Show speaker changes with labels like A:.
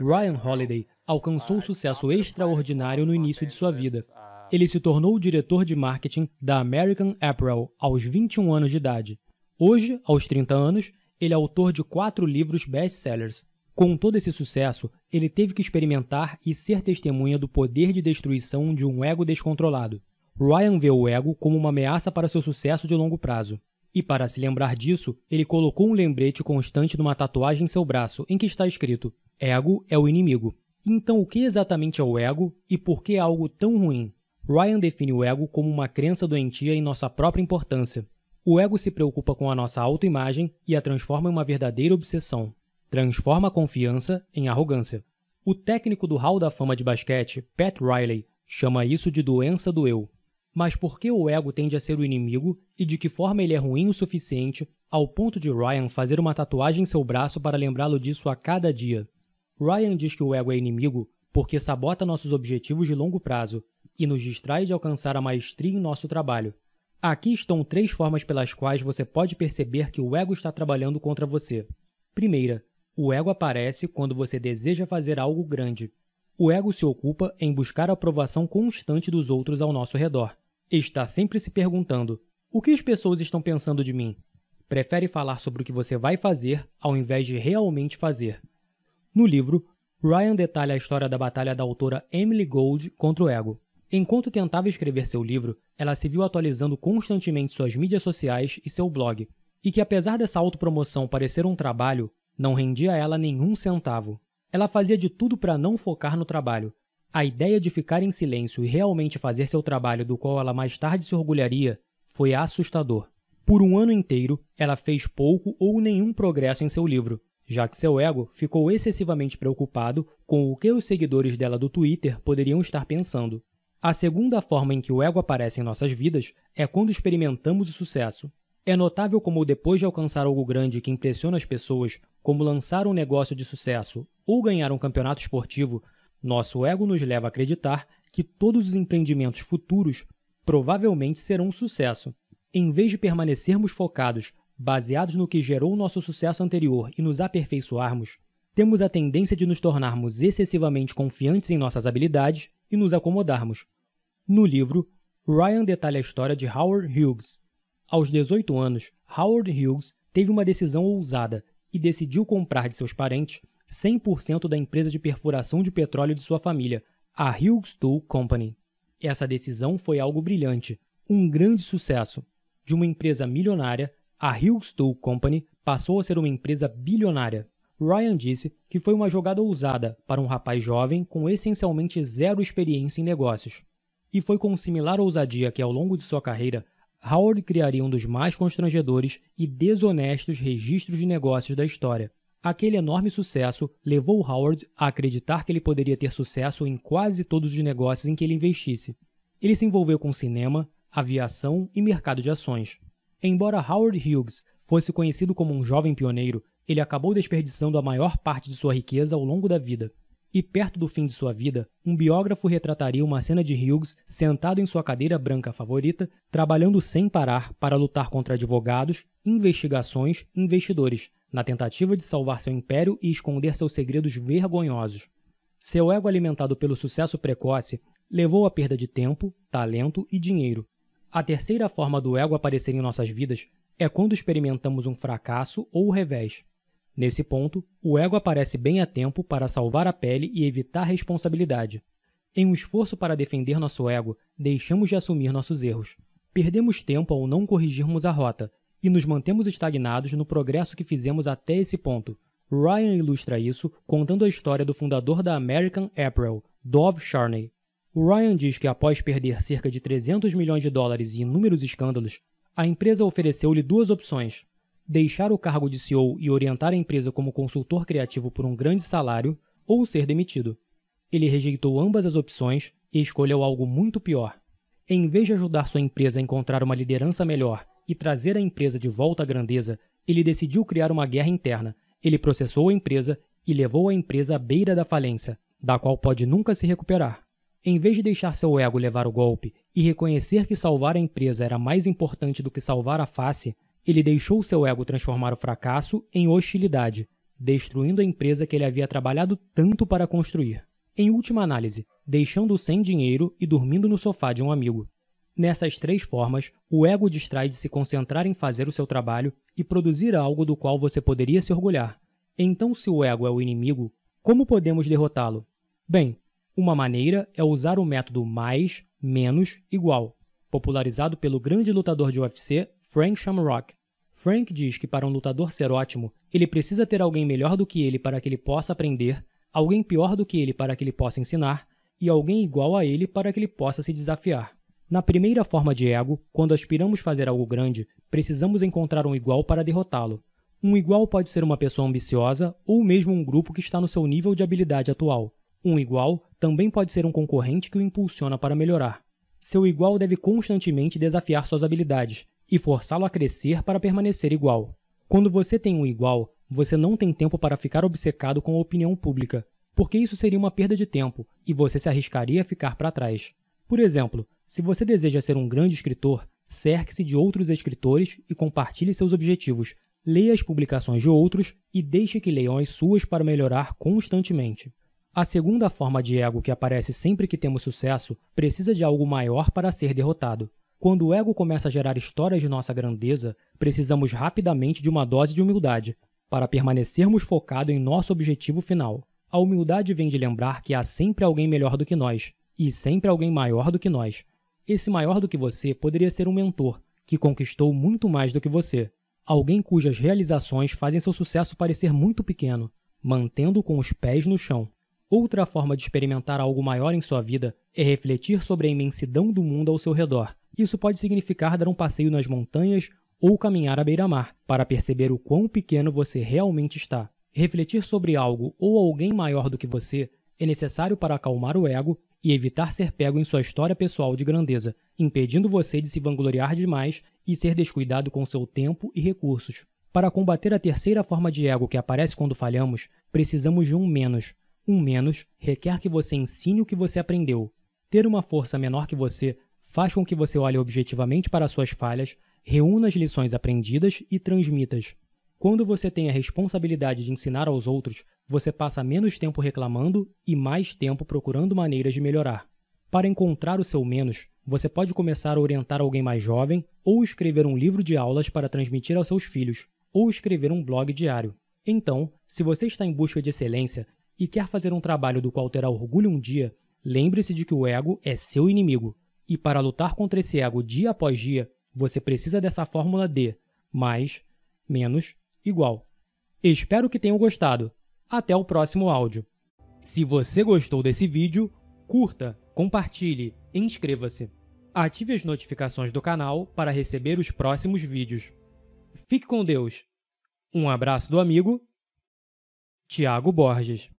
A: Ryan Holiday alcançou sucesso extraordinário no início de sua vida. Ele se tornou o diretor de marketing da American Apparel aos 21 anos de idade. Hoje, aos 30 anos, ele é autor de quatro livros best-sellers. Com todo esse sucesso, ele teve que experimentar e ser testemunha do poder de destruição de um ego descontrolado. Ryan vê o ego como uma ameaça para seu sucesso de longo prazo. E para se lembrar disso, ele colocou um lembrete constante numa tatuagem em seu braço, em que está escrito: Ego é o inimigo. Então, o que exatamente é o ego e por que é algo tão ruim? Ryan define o ego como uma crença doentia em nossa própria importância. O ego se preocupa com a nossa autoimagem e a transforma em uma verdadeira obsessão. Transforma a confiança em arrogância. O técnico do Hall da Fama de basquete, Pat Riley, chama isso de doença do eu. Mas por que o ego tende a ser o inimigo e de que forma ele é ruim o suficiente ao ponto de Ryan fazer uma tatuagem em seu braço para lembrá-lo disso a cada dia? Ryan diz que o ego é inimigo porque sabota nossos objetivos de longo prazo e nos distrai de alcançar a maestria em nosso trabalho. Aqui estão três formas pelas quais você pode perceber que o ego está trabalhando contra você. Primeira, o ego aparece quando você deseja fazer algo grande. O ego se ocupa em buscar a aprovação constante dos outros ao nosso redor. Está sempre se perguntando: o que as pessoas estão pensando de mim? Prefere falar sobre o que você vai fazer ao invés de realmente fazer. No livro, Ryan detalha a história da batalha da autora Emily Gold contra o ego. Enquanto tentava escrever seu livro, ela se viu atualizando constantemente suas mídias sociais e seu blog, e que apesar dessa autopromoção parecer um trabalho, não rendia a ela nenhum centavo. Ela fazia de tudo para não focar no trabalho. A ideia de ficar em silêncio e realmente fazer seu trabalho, do qual ela mais tarde se orgulharia, foi assustador. Por um ano inteiro, ela fez pouco ou nenhum progresso em seu livro, já que seu ego ficou excessivamente preocupado com o que os seguidores dela do Twitter poderiam estar pensando. A segunda forma em que o ego aparece em nossas vidas é quando experimentamos o sucesso. É notável como, depois de alcançar algo grande que impressiona as pessoas, como lançar um negócio de sucesso ou ganhar um campeonato esportivo, nosso ego nos leva a acreditar que todos os empreendimentos futuros provavelmente serão um sucesso. Em vez de permanecermos focados baseados no que gerou nosso sucesso anterior e nos aperfeiçoarmos, temos a tendência de nos tornarmos excessivamente confiantes em nossas habilidades e nos acomodarmos. No livro, Ryan detalha a história de Howard Hughes. Aos 18 anos, Howard Hughes teve uma decisão ousada e decidiu comprar de seus parentes 100% da empresa de perfuração de petróleo de sua família, a Hughes Tool Company. Essa decisão foi algo brilhante, um grande sucesso. De uma empresa milionária, a Hughes Tool Company passou a ser uma empresa bilionária. Ryan disse que foi uma jogada ousada para um rapaz jovem com essencialmente zero experiência em negócios. E foi com similar ousadia que, ao longo de sua carreira, Howard criaria um dos mais constrangedores e desonestos registros de negócios da história. Aquele enorme sucesso levou Howard a acreditar que ele poderia ter sucesso em quase todos os negócios em que ele investisse. Ele se envolveu com cinema, aviação e mercado de ações. Embora Howard Hughes fosse conhecido como um jovem pioneiro, ele acabou desperdiçando a maior parte de sua riqueza ao longo da vida. E perto do fim de sua vida, um biógrafo retrataria uma cena de Hughes sentado em sua cadeira branca favorita, trabalhando sem parar para lutar contra advogados, investigações, investidores, na tentativa de salvar seu império e esconder seus segredos vergonhosos. Seu ego alimentado pelo sucesso precoce levou à perda de tempo, talento e dinheiro, a terceira forma do ego aparecer em nossas vidas é quando experimentamos um fracasso ou o revés. Nesse ponto, o ego aparece bem a tempo para salvar a pele e evitar responsabilidade. Em um esforço para defender nosso ego, deixamos de assumir nossos erros. Perdemos tempo ao não corrigirmos a rota e nos mantemos estagnados no progresso que fizemos até esse ponto. Ryan ilustra isso contando a história do fundador da American Apparel, Dove Charney. O Ryan diz que após perder cerca de 300 milhões de dólares em inúmeros escândalos, a empresa ofereceu-lhe duas opções: deixar o cargo de CEO e orientar a empresa como consultor criativo por um grande salário ou ser demitido. Ele rejeitou ambas as opções e escolheu algo muito pior. Em vez de ajudar sua empresa a encontrar uma liderança melhor e trazer a empresa de volta à grandeza, ele decidiu criar uma guerra interna. Ele processou a empresa e levou a empresa à beira da falência, da qual pode nunca se recuperar. Em vez de deixar seu ego levar o golpe e reconhecer que salvar a empresa era mais importante do que salvar a face, ele deixou seu ego transformar o fracasso em hostilidade, destruindo a empresa que ele havia trabalhado tanto para construir. Em última análise, deixando-o sem dinheiro e dormindo no sofá de um amigo. Nessas três formas, o ego distrai de se concentrar em fazer o seu trabalho e produzir algo do qual você poderia se orgulhar. Então, se o ego é o inimigo, como podemos derrotá-lo? Bem, uma maneira é usar o método mais, menos, igual, popularizado pelo grande lutador de UFC Frank Shamrock. Frank diz que para um lutador ser ótimo, ele precisa ter alguém melhor do que ele para que ele possa aprender, alguém pior do que ele para que ele possa ensinar e alguém igual a ele para que ele possa se desafiar. Na primeira forma de ego, quando aspiramos fazer algo grande, precisamos encontrar um igual para derrotá-lo. Um igual pode ser uma pessoa ambiciosa ou mesmo um grupo que está no seu nível de habilidade atual. Um igual também pode ser um concorrente que o impulsiona para melhorar. Seu igual deve constantemente desafiar suas habilidades e forçá-lo a crescer para permanecer igual. Quando você tem um igual, você não tem tempo para ficar obcecado com a opinião pública, porque isso seria uma perda de tempo e você se arriscaria a ficar para trás. Por exemplo, se você deseja ser um grande escritor, cerque-se de outros escritores e compartilhe seus objetivos. Leia as publicações de outros e deixe que leiam as suas para melhorar constantemente. A segunda forma de ego que aparece sempre que temos sucesso precisa de algo maior para ser derrotado. Quando o ego começa a gerar histórias de nossa grandeza, precisamos rapidamente de uma dose de humildade para permanecermos focados em nosso objetivo final. A humildade vem de lembrar que há sempre alguém melhor do que nós e sempre alguém maior do que nós. Esse maior do que você poderia ser um mentor que conquistou muito mais do que você, alguém cujas realizações fazem seu sucesso parecer muito pequeno, mantendo com os pés no chão. Outra forma de experimentar algo maior em sua vida é refletir sobre a imensidão do mundo ao seu redor. Isso pode significar dar um passeio nas montanhas ou caminhar à beira-mar, para perceber o quão pequeno você realmente está. Refletir sobre algo ou alguém maior do que você é necessário para acalmar o ego e evitar ser pego em sua história pessoal de grandeza, impedindo você de se vangloriar demais e ser descuidado com seu tempo e recursos. Para combater a terceira forma de ego que aparece quando falhamos, precisamos de um menos. Um menos requer que você ensine o que você aprendeu. Ter uma força menor que você faz com que você olhe objetivamente para suas falhas, reúna as lições aprendidas e transmita-as. Quando você tem a responsabilidade de ensinar aos outros, você passa menos tempo reclamando e mais tempo procurando maneiras de melhorar. Para encontrar o seu menos, você pode começar a orientar alguém mais jovem, ou escrever um livro de aulas para transmitir aos seus filhos, ou escrever um blog diário. Então, se você está em busca de excelência, e quer fazer um trabalho do qual terá orgulho um dia, lembre-se de que o ego é seu inimigo. E para lutar contra esse ego dia após dia, você precisa dessa fórmula de mais, menos, igual. Espero que tenham gostado. Até o próximo áudio. Se você gostou desse vídeo, curta, compartilhe inscreva-se. Ative as notificações do canal para receber os próximos vídeos. Fique com Deus. Um abraço do amigo Tiago Borges.